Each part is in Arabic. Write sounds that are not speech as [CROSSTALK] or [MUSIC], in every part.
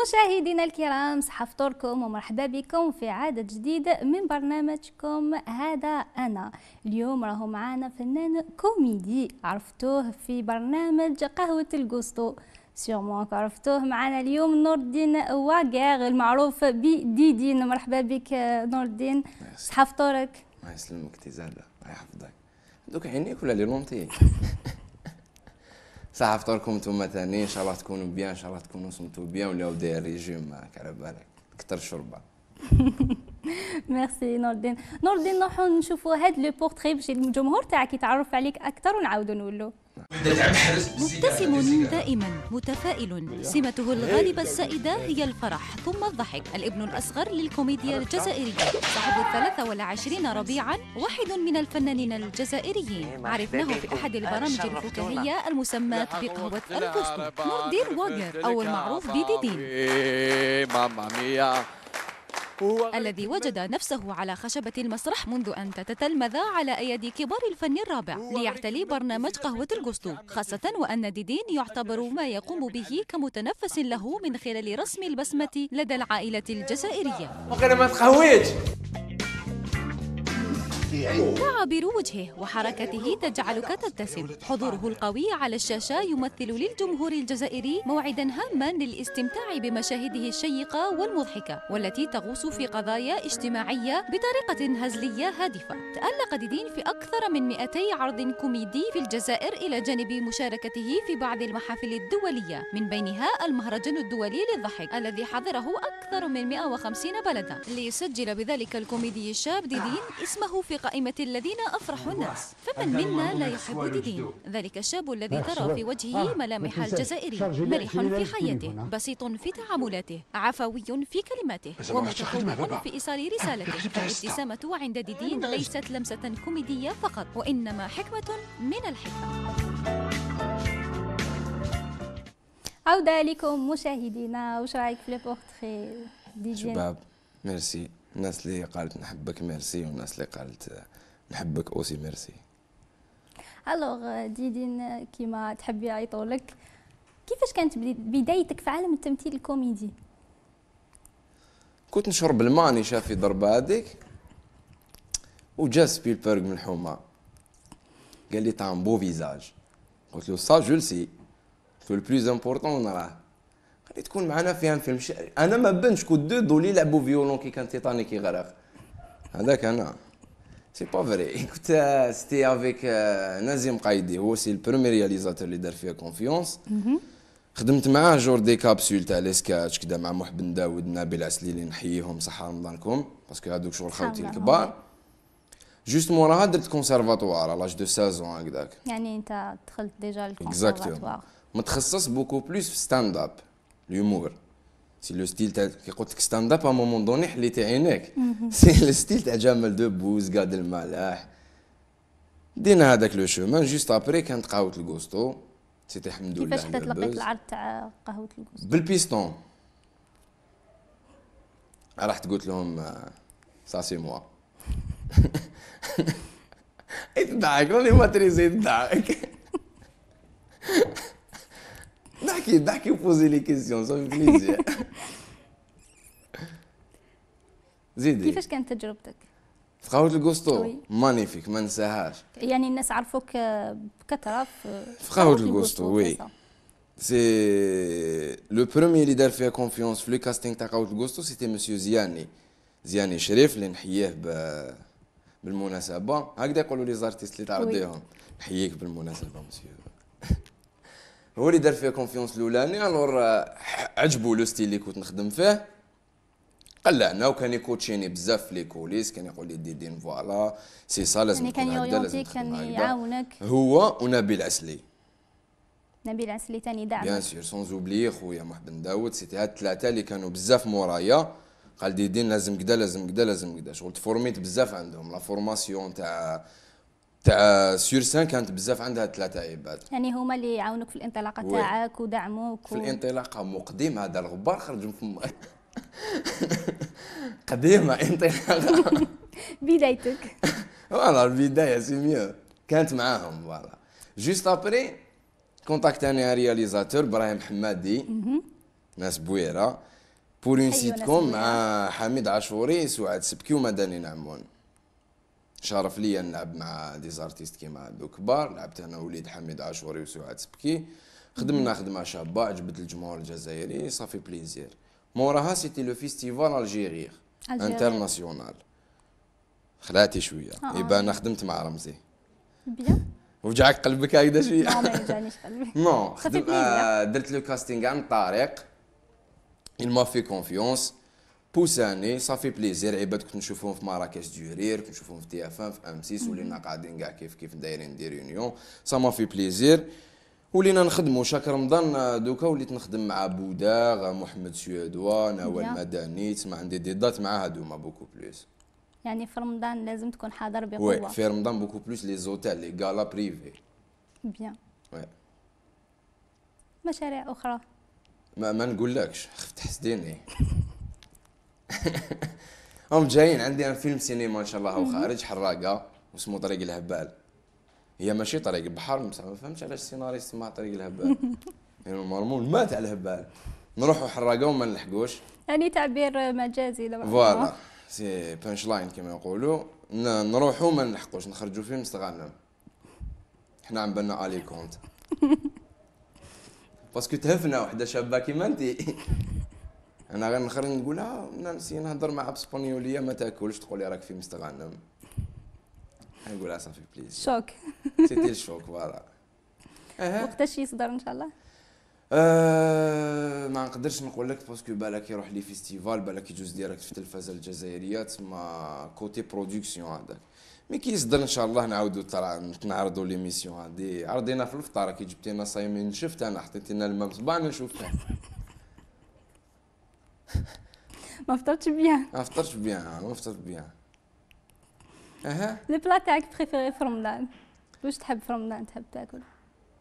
مشاهدينا الكرام صحة فطوركم ومرحبا بكم في عدد جديد من برنامجكم هذا أنا اليوم راهو معانا فنان كوميدي عرفتوه في برنامج قهوة الجوستو سيغمون عرفتوه معنا اليوم نور الدين واقع المعروف بديدين مرحبا بك نور الدين صحة فطورك الله يسلمك تي الله يحفظك دوك عينيك ولا لي لونتي صح فطوركم انتم ثاني ان شاء الله تكونوا بيان ان شاء الله تكونوا صمتوا بيان ولاو داير ريجيم معاك على بالك كثر شربه ميرسي نور الدين نور الدين نروحوا نشوفوا هذا لو بورتري باش الجمهور تاعك يتعرف عليك اكثر ونعاودوا نولوا مبتسم دائما متفائل سمته الغالبة السائدة هي الفرح ثم الضحك الابن الأصغر للكوميديا الجزائرية صاحب الثلاثة والعشرين ربيعا واحد من الفنانين الجزائريين عرفناه في أحد البرامج الفكاهية المسماة بقهوة الفستق نور دير أو المعروف بديدين ماما ميا الذي وجد نفسه على خشبة المسرح منذ أن تتلمذ على أيدي كبار الفن الرابع ليعتلي برنامج قهوة الجسطو خاصة وأن ديدين يعتبر ما يقوم به كمتنفس له من خلال رسم البسمة لدى العائلة الجزائرية تعابير وجهه وحركته تجعلك تبتسم حضوره القوي على الشاشة يمثل للجمهور الجزائري موعدا هاما للاستمتاع بمشاهده الشيقة والمضحكة والتي تغوص في قضايا اجتماعية بطريقة هزلية هادفة تألق ديدين في أكثر من 200 عرض كوميدي في الجزائر إلى جانب مشاركته في بعض المحافل الدولية من بينها المهرجان الدولي للضحك الذي حضره أكثر من 150 بلدا ليسجل بذلك الكوميدي الشاب ديدين اسمه في قائمة الذين أفرحوا الناس فمن منا لا يحب ديدين ذلك الشاب الذي ترى في وجهه آه، ملامح الجزائري مرح في حياته بسيط في تعاملاته عفوي في كلماته ومتفوق في إيصال آه، رسالته الابتسامة عند ديدين آه، ليست لمسة كوميدية فقط وإنما حكمة من الحكمة عودة لكم مشاهدينا وش رايك في لي بورتري ديجين شباب ميرسي الناس اللي قالت نحبك ميرسي والناس اللي قالت نحبك اوسي ميرسي الوغ ديدين كيما تحبي يعيطوا لك كيفاش كانت بدايتك في عالم التمثيل الكوميدي كنت نشرب الماني شافي ضربه هذيك وجا سبيلبرغ من الحومه قال لي تاع بو فيزاج قلت له سا جو سي لو بلوز امبورطون راه اللي تكون معنا فيها فيلم انا ما بنش كو دو دول يلعبوا فيولون كي كان تيتانيك يغرق هذاك انا سي با فري كنت سيتي افيك نازيم قايدي هو سي البرومي رياليزاتور اللي دار فيها كونفيونس خدمت معاه جور دي كابسول تاع لي سكاتش كدا مع محب بن داوود نبيل عسلي اللي نحييهم صحة رمضانكم باسكو هادوك شغل خوتي الكبار جوست موراها درت كونسيرفاتوار لاج دو سازون هكذاك يعني انت دخلت ديجا الكونسيرفاتوار متخصص بوكو بلوس في ستاند اب ليومور سي لو ستيل تاع كي قلت لك ستاند اب ا مومون دوني حليتي عينيك سي لو ستيل تاع جمال دوبوز قاد الملاح دينا هذاك لو شومان جوست ابري كانت قهوه الكوستو سي الحمد لله كيفاش حطيت لقيت العرض تاع قهوه الكوستو بالبيستون رحت قلت لهم سا سي موا يتضحك راني ما تريزي يتضحك نحكي نحكي وبوزي لي كيستيون صافي بليزير زيدي كيفاش كانت تجربتك؟ في قهوة الجوستو مانيفيك ما ننساهاش يعني الناس عرفوك بكثرة في قهوة الجوستو وي سي لو بروميي اللي دار فيها كونفيونس في لو كاستينغ تاع قهوة الجوستو سيتي مسيو زياني زياني شريف اللي نحييه بالمناسبة هكذا يقولوا لي زارتيست اللي تعرضيهم نحييك بالمناسبة مسيو [LAUGHS] هو اللي دار فيا كونفيونس الاولاني الور آه، عجبو لو ستيل اللي كنت نخدم فيه قلعنا وكان يكوتشيني بزاف في لي كوليس كان يقول لي دي دين فوالا سي سا لازم يعني كان يورينتيك كان يعاونك هو ونبيل عسلي نبيل عسلي تاني دعم بيان سور سون زوبلي خويا محمد داوود سيتي هاد الثلاثه اللي كانوا بزاف مورايا قال دي دين لازم كدا لازم كدا لازم كدا شغل تفورميت بزاف عندهم لا فورماسيون تاع تاع سور سان كانت بزاف عندها ثلاثة عباد يعني هما اللي يعاونوك في الانطلاقة تاعك ودعموك في الانطلاقة مقدم هذا الغبار خرج من [LAUGHS] قديمة انطلاقة [LAUGHS] بدايتك فوالا البداية سي ميو كانت معاهم فوالا جوست ابري كونتاكتاني رياليزاتور ابراهيم حمادي ناس بويرة بور اون كوم مع حميد عاشوري سعاد سبكي ومدني نعمون شرف ليا نلعب مع دي زارتيست كيما هادو كبار لعبت انا وليد حميد عاشوري وسعاد سبكي خدمنا خدمه شابه عجبت الجمهور الجزائري صافي بليزير موراها سيتي لو فيستيفال الجيري انترناسيونال خلاتي شويه يبقى آه، آه. انا خدمت مع رمزي بيان وجعك قلبك هكذا شويه لا ما يوجعنيش قلبي نو [LAUGHS] آه، درت لو كاستينغ عن طارق il m'a fait confiance بوساني صافي بليزير عباد كنت نشوفهم في مراكش رير كنت نشوفهم في تي اف ان في ام 6 ولينا قاعدين كاع كيف كيف دايرين دي ريونيون سا ما في بليزير ولينا نخدموا شاك رمضان دوكا وليت نخدم مع بودا محمد سويدوا نوال مداني تسمع عندي دي دات مع هادوما بوكو بلوس يعني في رمضان لازم تكون حاضر بقوه وي في رمضان بوكو بلوس لي زوتيل لي غالا بريفي بيان وي مشاريع اخرى ما, ما نقولكش خفت تحسديني [LAUGHS] هم جايين عندي انا فيلم سينما ان شاء الله هو خارج حراقه واسمه طريق الهبال هي ماشي طريق بحر ما فهمتش علاش السيناريست سماها طريق الهبال [LAUGHS] يعني مرمول مات على الهبال نروحوا حراقه وما نلحقوش يعني تعبير مجازي لو فوالا سي بانش لاين كما يقولوا نروحوا ما نلحقوش نخرجوا فيه مستغنم حنا عم بنا الي كونت [LAUGHS] باسكو تهفنا وحده شابه كيما انت انا غير نخرج نقولها نانسي نهضر مع بسبانيوليه ما تاكلش تقول لي راك في مستغنم نقولها صافي بليز شوك سيتي الشوك فوالا وقتاش يصدر ان شاء الله أه، ما نقدرش نقول لك باسكو بالك يروح لي فيستيفال بالك يجوز ديريكت في التلفزه الجزائريه تما كوتي برودكسيون هذاك مي كي يصدر ان شاء الله نعاودو نعرضوا ليميسيون هذه عرضينا في الفطار كي جبتينا صايمين شفت انا لنا الماء بصبعنا نشوفها ما فطرتش بيان ما فطرتش بيان آه، ما فطرت بيان اها لي بلا تاعك بريفيري في رمضان واش تحب في رمضان تحب تاكل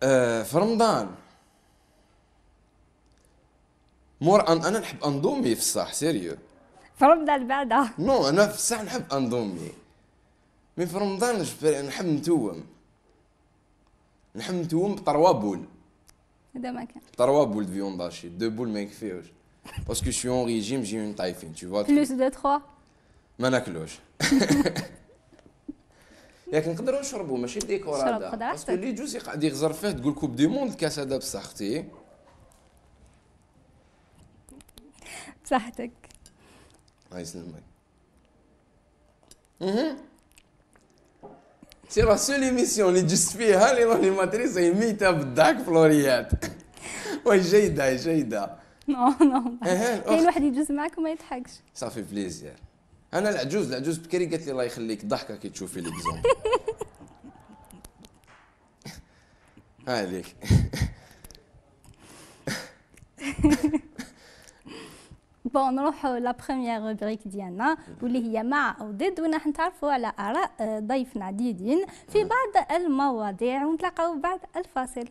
آه، في رمضان مور انا نحب اندومي في الصح سيريو في رمضان بعدا نو انا في الصح نحب اندومي مي في رمضان نحب نتوم نحب نتوم بطروا بول هذا ما كان طروا بول فيونداشي دو بول ما يكفيوش Parce que je suis en régime, j'ai une taille fine, tu vois. Plus de 3 ما ناكلوش ياك نقدروا نشربوا ماشي الديكور هذا باسكو اللي يجوز قاعد يغزر فيه تقول كوب دي موند كاس هذا بصحتي بصحتك الله يسلمك اها سي لا سول ايميسيون اللي جست فيها لي ماتريس ميته بالداك فلوريات وي جيده جيده [LAUGHS] نو نو إيه، إيه، كاين واحد يجوز معاك وما يضحكش صافي بليزير انا العجوز العجوز بكري قالت لي الله يخليك ضحكه كي تشوفي ليكزومبل [LAUGHS] هذيك [LAUGHS] بون نروحوا لا بروميير روبريك ديالنا واللي هي مع او ضد وراح نتعرفوا على اراء آه، ضيفنا ديدين في بعض المواضيع ونتلاقاو بعد الفاصل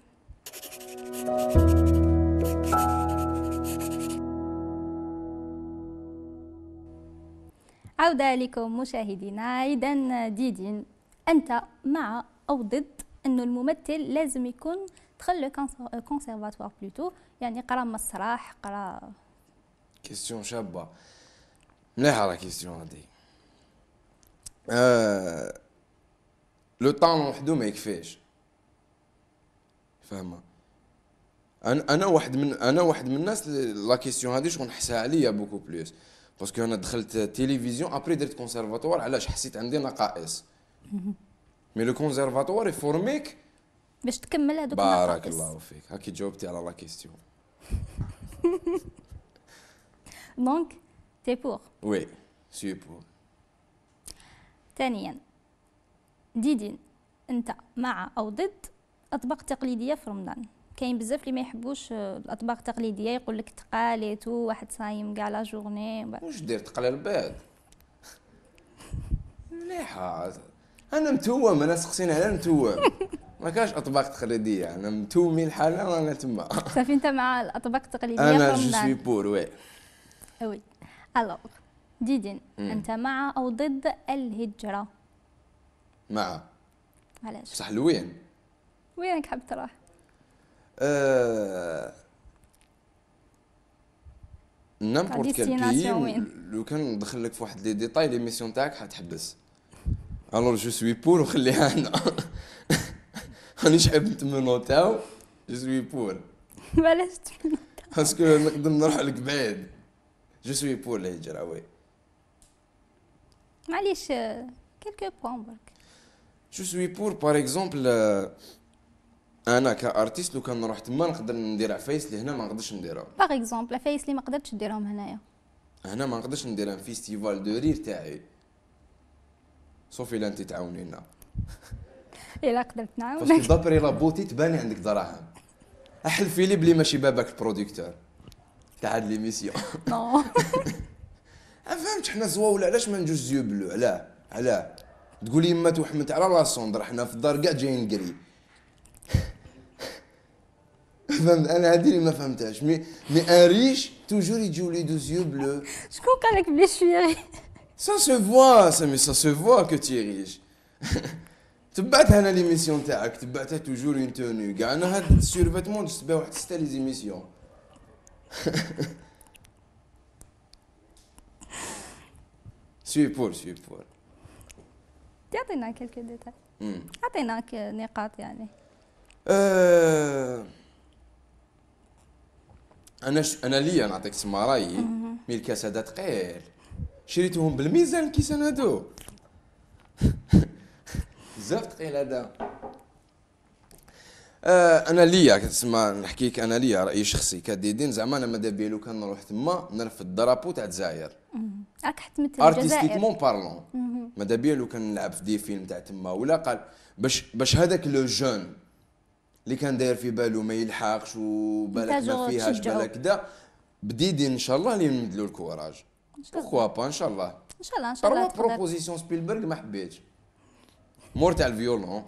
عودة لكم مشاهدينا عيدا ديدين أنت مع أو ضد أنه الممثل لازم يكون دخل لو كونسيرفاتوار بلوتو يعني قرا مسرح قرا كيستيون شابة مليحة لا كيستيون هادي آه... لو طالون وحدو ما يكفيش فاهمة انا واحد من انا واحد من الناس لا كيستيون هادي شغل نحسها عليا بوكو بلوس باسكو انا دخلت تيليفزيون ابري درت كونسيرفاتوار علاش حسيت عندي نقائص مي لو كونسيرفاتوار يفورميك باش تكمل هذوك بارك الله فيك هاكي جاوبتي على لا كيستيون دونك تي بور وي سي بور ثانيا ديدين انت مع او ضد اطباق تقليديه في رمضان كاين بزاف اللي ما يحبوش آه، الاطباق التقليديه يقول لك تقاليت إيه واحد صايم كاع لا جورني واش دير تقلى البيض مليحه انا متوم انا سقسينا على متوم ما كاش اطباق تقليديه انا متومي الحاله وانا تما صافي انت مع الاطباق التقليديه انا جو سوي بور وي آه، وي الوغ ديدين انت مع او ضد الهجره مع علاش بصح لوين وينك حاب تروح نامبورت كال بيي لو كان ندخل لك في واحد لي ديتاي لي ميسيون تاعك حتحبس الو جو سوي بور وخليها هنا مانيش حاب تاو جو سوي بور بلاش باسكو نقدر نروح لك بعيد جو سوي بور الهجرة وي معليش كيلكو بوان برك جو سوي بور باغ اكزومبل انا كارتيست لو كان نروح تما نقدر ندير عفايس اللي هنا ما نقدرش نديرها باغ اكزومبل عفايس اللي ما قدرتش ديرهم هنايا هنا ما نقدرش ندير فيستيفال دو رير تاعي صوفي لا انت تعاونينا [LAUGHS] الا قدرت نعاونك باسكو دابري لا بوتي تباني عندك دراهم فيليب لي بلي ماشي باباك البروديكتور تاع هاد ليميسيون [LAUGHS] نو [LAUGHS] فهمت حنا زواول علاش ما نجوش زيو بلو علاه علاه تقولي يما توحمت على راسون حنا في الدار كاع جايين نقري Elle a dit, ma femme tâche, mais un riche, toujours il joue les deux yeux bleus. Je crois avec mes Ça se voit, mais ça se voit que tu es riche. [LAUGHS] Tu battes à l'émission tâche, tu battes toujours une tenue. Sur le vêtement, c'était les émissions. pour vous suivez pour Tu as quelques détails. Hmm. Ah, tu as des détails, انا ش... انا ليا نعطيك تسمى رايي مي الكاس هذا ثقيل شريتهم بالميزان الكيسان هادو [LAUGHS] بزاف ثقيل هذا آه، انا ليا كتسمى نحكيك انا ليا رايي شخصي كديدين زعما انا ماذا بيا لو كان نروح تما نرفد الدرابو تاع الجزائر راك الجزائر ارتستيكمون بارلون ماذا بيا لو كان نلعب في دي فيلم تاع تما ولا قال باش باش هذاك لو جون اللي كان داير في بالو ما يلحقش وبالك ما فيهاش بالك كدا بديدي ان شاء الله اللي نمدلو الكوراج بوكوا با ان شاء الله ان شاء الله ان شاء الله تروا بروبوزيسيون سبيلبرغ ما حبيتش مور تاع الفيولون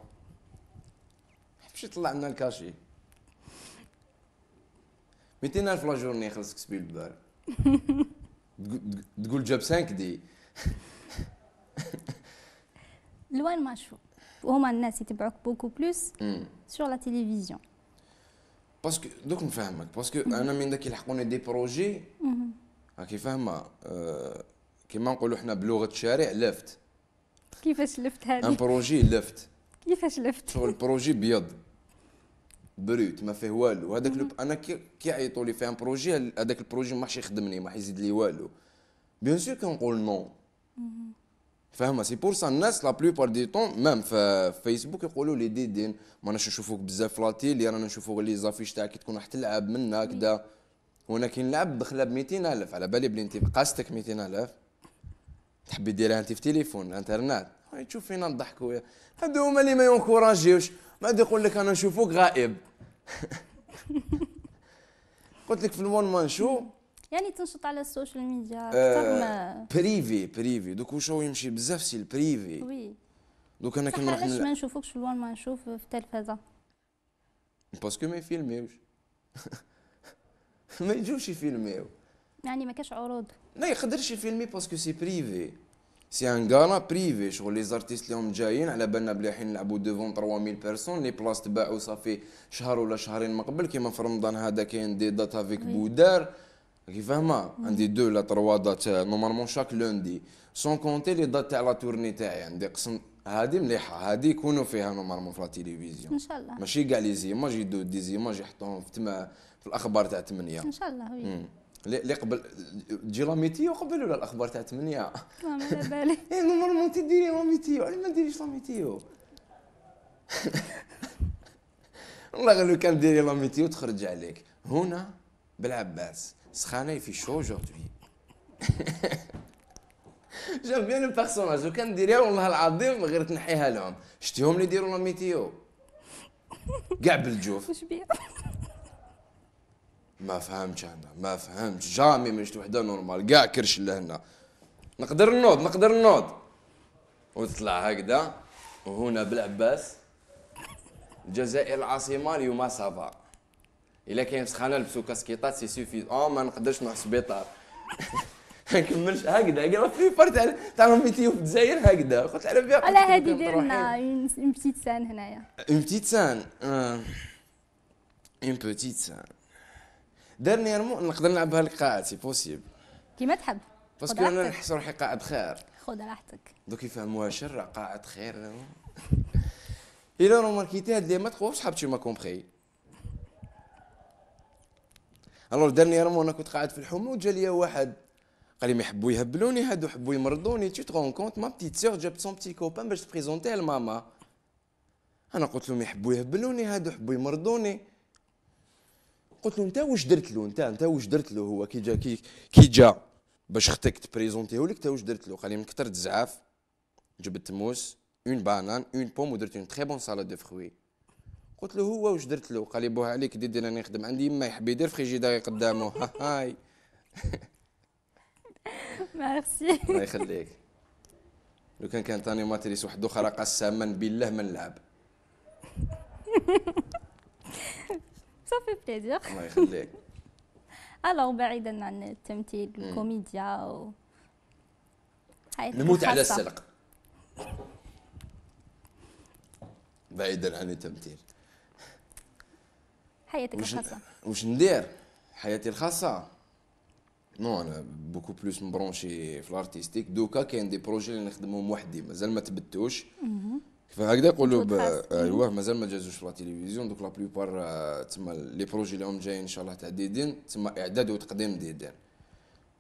حبش يطلع لنا الكاشي 200000 لا جورني يخلصك سبيلبرغ تقول جاب 5 دي [LAUGHS] لوين ما شو وهما الناس يتبعوك بوكو بلوس سور لا تيليفزيون باسكو دوك نفهمك باسكو انا من داك يلحقوني دي بروجي راكي فاهمه كيما نقولوا حنا بلغه الشارع لفت كيفاش لفت هذه ان بروجي لفت كيفاش لفت شغل بروجي بيض بروت ما فيه والو هذاك انا كي عيطوا لي في ان بروجي هذاك البروجي ما حش يخدمني ما حيزيد لي والو بيان سور كنقول نو فاهمة سي بور سا الناس لا بلوبار دي طون ميم في فيسبوك يقولوا لي دي دين ما راناش نشوفوك بزاف في لا تيلي رانا نشوفوا لي زافيش تاعك تكون راح تلعب منا كدا هنا كي نلعب بخلا ب 200000 على بالي بلي انت بقاستك 200000 تحبي ديرها انت في تليفون انترنت تشوف فينا نضحك ويا هادو هما اللي ما ينكوراجيوش ما يقول لك انا نشوفوك غائب [LAUGHS] قلت لك في الون مان شو يعني تنشط على السوشيال ميديا آه، اكثر ما بريفي بريفي دوك هو يمشي بزاف سي البريفي وي دوك انا كنروح علاش ما نشوفكش في الوان ما نشوف في التلفزه باسكو ما يفيلميوش ما يجوش يفيلميو يعني ما كاش عروض ما يقدرش يفيلمي باسكو سي بريفي سي ان غانا بريفي شغل لي زارتيست اللي هم جايين على بالنا بلي راح نلعبوا ديفون 3000 بيرسون لي بلاص تباعوا صافي شهر ولا شهرين من قبل كيما في رمضان هذا كاين دي داتا افيك بودار راكي فاهمه عندي دو لا تروا دات نورمالمون شاك لوندي سون كونتي لي دات تاع لا تورني تاعي عندي قسم هادي مليحه هادي يكونوا فيها نورمالمون في لا تيليفزيون ان شاء الله ماشي كاع لي زيماج يدو دي زيماج يحطوهم في تما في الاخبار تاع 8 ان شاء الله وي اللي قبل تجي لا ميتيو قبل ولا الاخبار تاع 8 ما على بالي نورمالمون تديري لا ميتيو علاش ما ديريش لا ميتيو والله غير لو كان ديري لا ميتيو تخرج عليك هنا بالعباس سخانة في شو جوردوي aujourd'hui. بيان البيرسوناج وكان نديرها والله العظيم غير تنحيها لهم. شتيهم اللي يديروا لا ميتيو. كاع بالجوف. واش ما فهمتش انا ما فهمتش جامي ما شفت وحده نورمال كاع كرش لهنا نقدر نوض نقدر نوض وطلع هكذا وهنا بالعباس الجزائر العاصمه اليوم سافا الا كاين سخانه لبسوا كاسكيطات سي او ما نقدرش نروح السبيطار [LAUGHS] ما نكملش هكذا قال في فرت تاع ميتيو في الجزائر هكذا قلت على بها على هذه دير لنا اون بتيت سان هنايا اون بتيت سان اون بتيت سان دارنييرمون نقدر نلعبها لك قاعد سي بوسيبل كيما تحب باسكو انا نحس روحي قاعد خير خد راحتك دوك يفهم واشر قاعد خير [LAUGHS] الى كيتي هاد لي ما تقولش حاب ما كومبخي الو دارني رمون انا كنت قاعد في الحومه وجا لي واحد قال لي يحبوا يهبلوني هادو حبوا يمرضوني تي تغون كونت ما بتيت سيغ جابت سون بتي كوبان باش تبريزونتيه لماما انا قلت لهم يحبوا يهبلوني هادو حبوا يمرضوني قلت له انت واش درت له انت انت واش درت له هو كي جا كي كي جا باش اختك تبريزونتيه لك انت واش درت له قال لي من كثر الزعاف جبت موس اون بانان اون بوم ودرت اون تري بون سالاد دو فروي قلت له هو واش درت له قال لي بوها عليك ديدي راني نخدم عندي يما يحب يدير فريجيداري قدامه [LAUGHS] هاي [LAUGHS] ميرسي الله يخليك لو كان كان تاني ماتريس واحد اخرى قسما بالله ما نلعب صافي بليزير الله يخليك الوغ [LAUGHS] بعيدا عن التمثيل الكوميديا و... نموت على السلق بعيدا عن التمثيل حياتك وش الخاصه واش ندير حياتي الخاصه نو انا بوكو بلوس مبرونشي في الارتيستيك دوكا كاين دي بروجي اللي نخدمهم وحدي مازال ما تبتوش كيف هكذا يقولوا ايوا مازال ما جازوش في لا تيليفزيون دوك لا بلوبار آه، تما لي بروجي اللي هم جايين ان شاء الله تاع ديدين تما اعداد وتقديم ديدين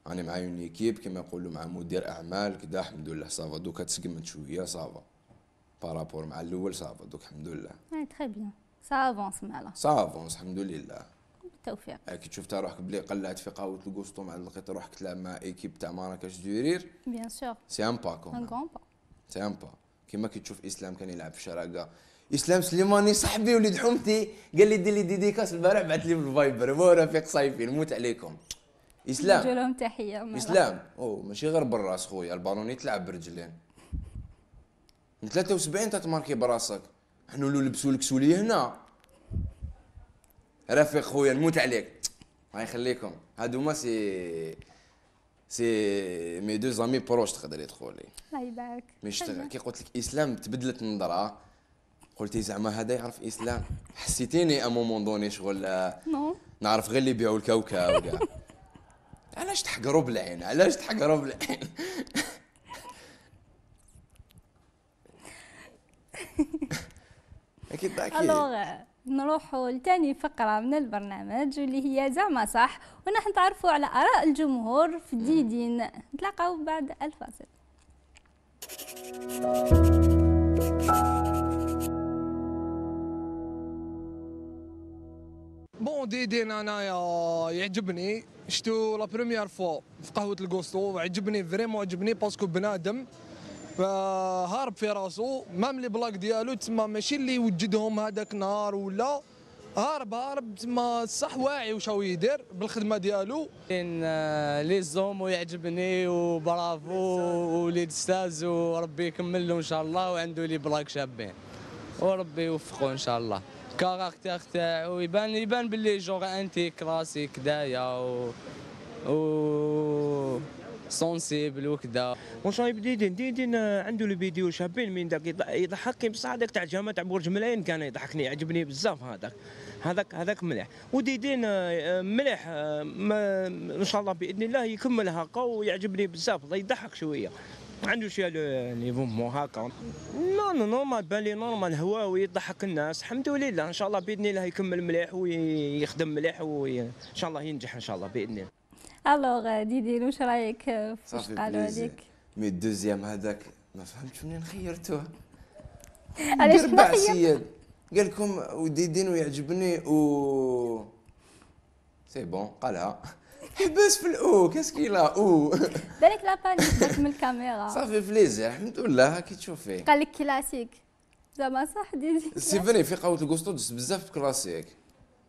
راني مع اون ايكيب كما يقولوا مع مدير اعمال كدا الحمد لله صافا دوكا تسقمت شويه صافا بارابور مع الاول صافا دوك الحمد لله تخي آه، بيان سافونس مالا سافونس الحمد لله بالتوفيق كي شفتها روحك بلي قلعت في قهوه القسطو مع لقيت روحك تلعب مع ايكيب تاع مراكش دورير بيان سور سي ان با كون سي ان با كيما كي تشوف اسلام كان يلعب في الشراقه اسلام سليماني صاحبي وليد حومتي قال لي دير لي ديديكاس البارح بعث لي بالفايبر هو رفيق صايفي نموت عليكم اسلام نقول لهم تحيه اسلام او ماشي غير بالراس خويا البالون تلعب برجلين من 73 تتماركي براسك حنا لو لبسوا الكسوليه هنا رفيق خويا نموت عليك الله يخليكم هادو ما سي سي مي دو زامي بروش تقدري تقولي الله يبارك مش كي قلت لك اسلام تبدلت النظره قلتي إيه زعما هذا يعرف اسلام حسيتيني ا مومون دوني شغل نعرف غير اللي يبيعوا الكاوكاو كاع [LAUGHS] علاش تحقروا بالعين علاش تحقروا بالعين [LAUGHS] اكيد اكيد نروحوا لثاني فقرة من البرنامج واللي هي زعما صح ونحن نتعرفوا على آراء الجمهور في ديدين نتلاقاو بعد الفاصل بون ديدين انايا يعجبني شتو لا بروميير فوا في قهوه الكوستو عجبني فريمون عجبني باسكو بنادم هارب في راسو مام لي بلاك ديالو تما ماشي اللي وجدهم هذاك النهار ولا هارب هارب تما صح واعي واش هو يدير بالخدمه ديالو كاين آه، لي زوم ويعجبني وبرافو وليد ستاز وربي يكمل له ان شاء الله وعنده لي بلاك شابين وربي يوفقه ان شاء الله كاركتير تاعو يبان يبان باللي جوغ انتي كلاسيك دايا و, و... سونسيبل وكذا واش دين ديدين آه، عنده لو فيديو شابين من داك يضحكني بصح هذاك تاع جامع تاع برج ملاين كان يضحكني عجبني بزاف هذاك هذاك هذاك مليح وديدين آه، آه، مليح ان شاء الله باذن الله يكمل هكا ويعجبني بزاف يضحك شويه عنده شويه نيفو مو هكا نو نو نو ما بان لي نورمال هو ويضحك الناس الحمد لله ان شاء الله باذن الله يكمل مليح ويخدم مليح وان شاء الله ينجح ان شاء الله باذن الله الوغ ديدي واش رايك فاش قالوا هذيك مي الدوزيام هذاك ما فهمتش منين خيرتوه علاش ما سياد قال لكم وديدين ويعجبني و سي بون قالها حبس في الاو كاسكي لا او بالك لا بانيك من الكاميرا صافي بليزير الحمد لله كي تشوفي قال لك كلاسيك زعما صح ديدي سي فري في قهوه الكوستو بزاف كلاسيك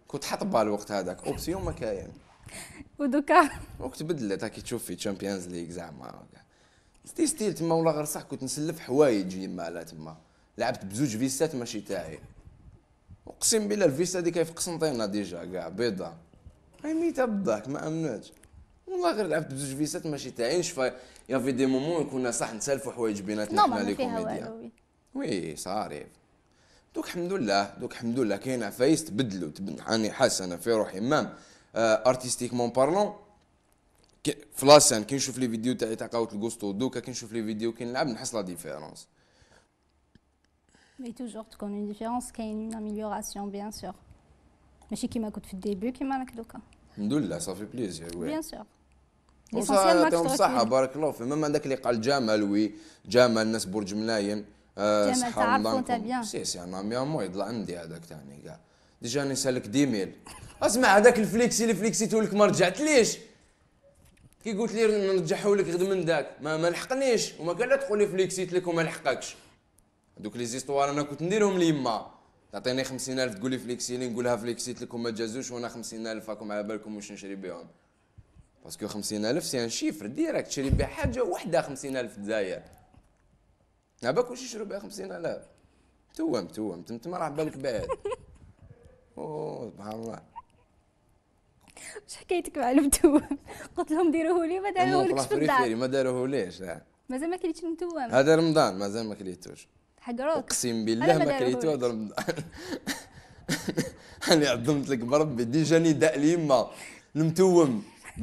كنت حاط الوقت هذاك اوبسيون ما كاين ودوكا وقت بدلت كي تشوف في تشامبيونز ليغ زعما ستي ستيل تما والله غير صح كنت نسلف حوايج يما على تما لعبت بزوج فيسات ماشي تاعي اقسم بالله الفيسا دي كيف قسنطينه ديجا كاع بيضه هاي ميتة بالضحك ما امنتش والله غير لعبت بزوج فيسات ماشي تاعي نشفى يا في دي مومون كنا صح نسالفوا حوايج بيناتنا حنا لي كوميديا وي صاري دوك الحمد لله دوك الحمد لله كاين عفايس تبدلوا راني حاسس انا في روحي مام ارتستيكمون بارلون في لاسان كي نشوف لي فيديو تاعي تاع قهوه الكوستو دوكا كي نشوف لي فيديو كي نلعب نحس لا ديفيرونس مي توجور تكون اون ديفيرونس كاين اميليوراسيون بيان سور ماشي كيما كنت في الديبي كيما راك دوكا الحمد لله صافي بليزير وي بيان سور يعطيهم الصحه بارك الله فيهم ميم عندك اللي قال جمال وي جمال ناس برج ملاين آه جمال تعرفو انت بيان سي سي انا مي يطلع عندي هذاك ثاني كاع ديجا راني سالك ديميل اسمع هذاك الفليكسي اللي فليكسيتو لك ما ليش كي قلت لي نرجعه لك غد من داك ما ما لحقنيش وما كان لا تقول لي فليكسيت لك وما لحقكش دوك لي زيستوار انا كنت نديرهم ليما تعطيني 50000 تقول لي فليكسي لي نقولها فليكسيت لك وما جازوش وانا 50000 راكم على بالكم واش نشري بهم باسكو 50000 سي ان شيفر ديريكت تشري بها حاجه وحده 50000 دزاير على بالك واش يشرو بها 50000 توم توهم تمتم راح بالك بعيد اوه سبحان الله واش حكايتك مع المتوم قلت لهم ديروه لي ما داروه في الدار يعني، ما داروه ليش مازال ما كليتش المتوم هذا رمضان مازال ما كليتوش حقروك اقسم بالله ما كليتو هذا رمضان [LAUGHS] انا عظمت لك بربي ديجا نداء ليما المتوم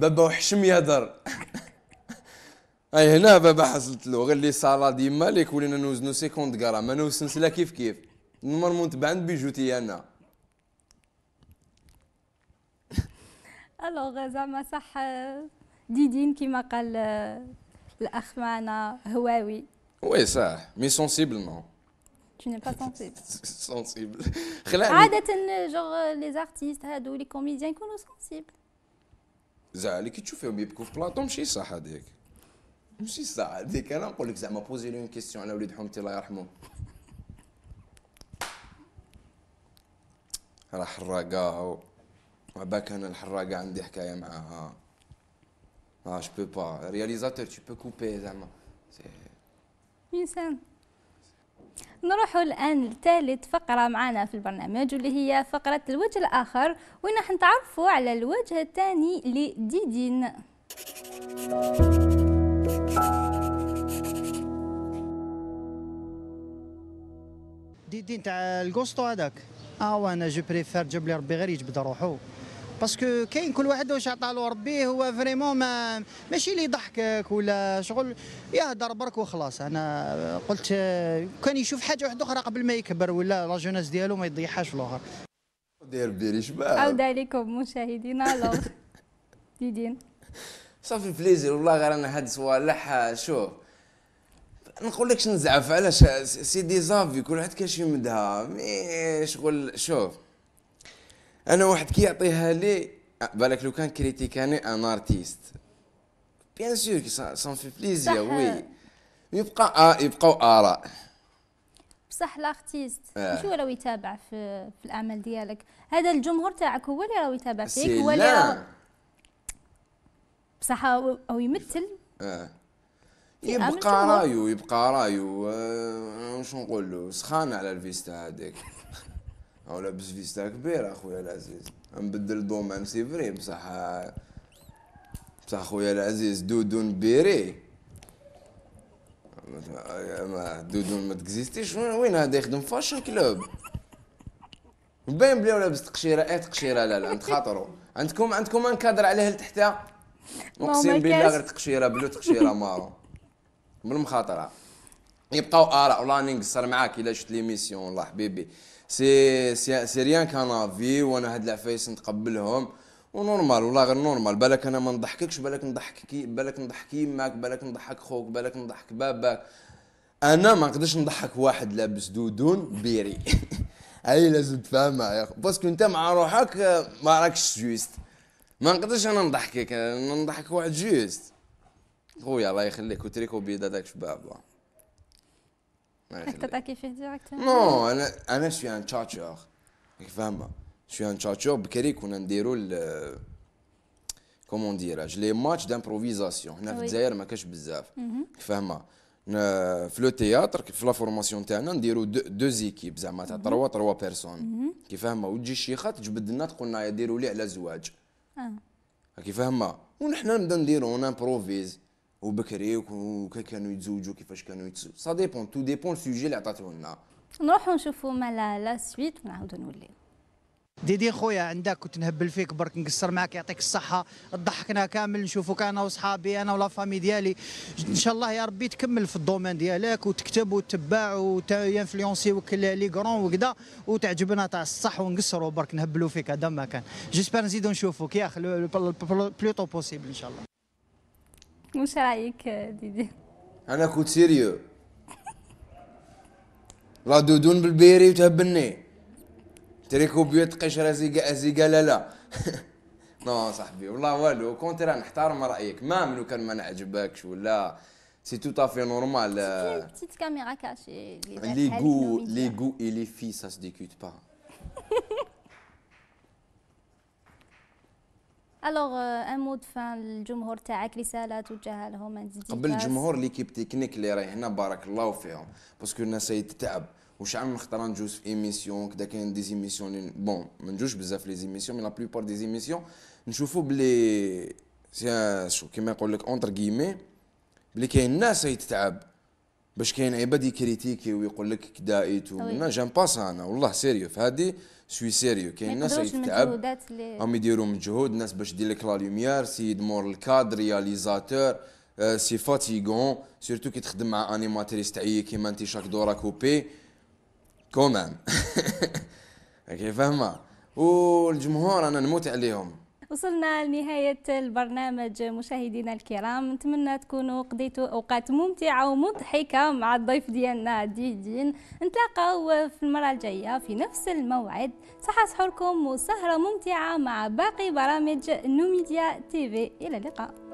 بابا وحشم يهدر [LAUGHS] اي هنا بابا حصلت له غير لي صالا ديما اللي كولينا نوزنو سيكوند كرام انا وسنسله كيف كيف نورمالمون تبع عند بيجوتي انا الوغ زعما صح ديدين كيما قال الاخ معنا هواوي وي صح مي سونسيبلمون tu n'es pas sensible. [LAUGHS] sensible. عادة جوغ لي زارتيست هادو لي كوميديان يكونوا سونسيبل زعما اللي كي تشوفيهم يبكوا في بلاطو ماشي صح هذيك. ماشي صح هذيك انا نقول لك زعما بوزي لي اون كيستيون على وليد حومتي الله يرحمه. راه حراقه Bac انا الحراقة عندي حكاية معاها اه je peux با رياليزاتور تي بو كوبي زعما. انسان نروحوا الآن لثالث فقرة معنا في البرنامج واللي هي فقرة الوجه الآخر وين راح نتعرفوا على الوجه الثاني لديدين. ديدين تاع القسطو هذاك. اه وانا جو بريفير جيب لي ربي غير يجبد روحو. باسكو كاين كل واحد واش له ربي هو فريمون ما ماشي اللي يضحكك ولا شغل يهدر برك وخلاص انا قلت كان يشوف حاجه واحده اخرى قبل ما يكبر ولا لا جوناس ديالو ما يضيعهاش في الاخر داير بيري شباب عاود عليكم مشاهدينا لوغ ديدين صافي بليزير والله غير انا هاد الصوالح شوف نقول لك نزعف علاش سي دي زافي كل واحد كاش يمدها مي شغل شوف انا واحد كي يعطيها لي بالك لو كان كريتيكاني ان ارتيست بيان سور سون في بليزير وي يبقى آه يبقاو اراء بصح لارتيست آه. شو راهو يتابع في, في العمل ديالك هذا الجمهور تاعك هو اللي راهو يتابع فيك هو اللي بصح او يمثل آه. يبقى رايو يبقى رايو آه، شنو نقول له سخان على الفيستا هذيك [LAUGHS] او لابس فيستا كبير اخويا العزيز نبدل دوم ام سي فري بصح بصح خويا العزيز دودون بيري ما دودون ما تكزيستيش وين هذا يخدم فاشن كلوب باين بلي لابس تقشيره ايه تقشيره لا لا نتخاطروا عندكم عندكم انكادر عليه لتحتا اقسم بالله غير تقشيره بلو تقشيره مارو بالمخاطره يبقاو اراء والله راني نقصر معاك الا شفت ليميسيون والله حبيبي سي سي, سي ريان كان افي وانا هاد العفايس نتقبلهم ونورمال والله غير نورمال بالك انا ما نضحككش بالك نضحكك بالك نضحك يماك بالك نضحك خوك بالك نضحك باباك انا ما نقدرش نضحك واحد لابس دودون بيري هاي [LAUGHS] لازم تفهمها يا اخي باسكو انت مع روحك آه، ما راكش جوست ما نقدرش انا نضحكك آه، نضحك واحد جوست خويا الله يخليك وتريكو بيد هذاك شباب انك تتاكي فيه ديريكت نو انا انا سوي ان تشاتشور فاهمه سوي ان تشاتشور بكري كنا نديرو كومون ديراج لي ماتش دامبروفيزاسيون هنا في الجزائر ما كاش بزاف فاهمه في لو تياتر في لا فورماسيون تاعنا نديرو دو زيكيب زعما تاع تروا تروا بيرسون كي فاهمه وتجي الشيخه تجبد لنا تقول لنا ديروا لي على زواج اه كي فاهمه ونحنا نبدا نديرو اون امبروفيز وبكري وكانوا يتزوجوا كيفاش كانوا يتزوجوا سا ديبون تو ديبون السوجي اللي عطاتو لنا نروحوا نشوفوا مالا لا سويت ونعاودوا نولي ديدي خويا عندك كنت نهبل فيك برك نقصر معاك يعطيك الصحه ضحكنا كامل نشوفوك انا وصحابي انا ولا فامي ديالي ان شاء الله يا ربي تكمل في الدومين ديالك وتكتب وتتباع وتانفلونسي وكل لي كرون وكذا وتعجبنا تاع الصح ونقصروا برك نهبلوا فيك هذا ما كان جيسبر نزيدو نشوفوك يا بلوتو بوسيبل ان شاء الله وش رايك ديدي انا كنت سيريو لا دودون بالبيري وتهبلني تريكو بيوت قشرة زيقا زيقا لا لا [LAUGHS] نو صاحبي والله والو كونت راه نحترم رايك ما منو كان ما نعجبكش ولا سي تو افي نورمال بتيت كاميرا كاشي لي جو لي جو اي لي في سا سديكوت با الوغ ان مود فان الجمهور تاعك رساله توجهها لهم قبل الجمهور ليكيب تكنيك اللي راهي هنا بارك الله فيهم باسكو الناس هي تتعب وشحال من خطره نجوز في ايميسيون كدا كاين دي زيميسيون بون ما نجوش بزاف لي زيميسيون مي لا بلوبار دي زيميسيون نشوفوا بلي شو كيما يقول لك اونتر كيمي بلي كاين ناس هي تتعب باش كاين عباد يكريتيكي ويقول لك كدائت وما جام باس انا والله سيريو في هادي سوي سيريو كاين ناس يتعب هم يديروا مجهود ناس باش يدير لك لا لوميير سيد مور الكادر رياليزاتور آه، سي فاتيغون سيرتو كي تخدم مع انيماتريس تعيي كيما انت شاك دورا كوبي كومان كي فاهمه والجمهور انا نموت عليهم وصلنا لنهاية البرنامج مشاهدينا الكرام نتمنى تكونوا قضيتوا أوقات ممتعة ومضحكة مع الضيف ديالنا ديدين نتلاقاو في المرة الجاية في نفس الموعد صحة سحوركم وسهرة ممتعة مع باقي برامج نوميديا تيفي إلى اللقاء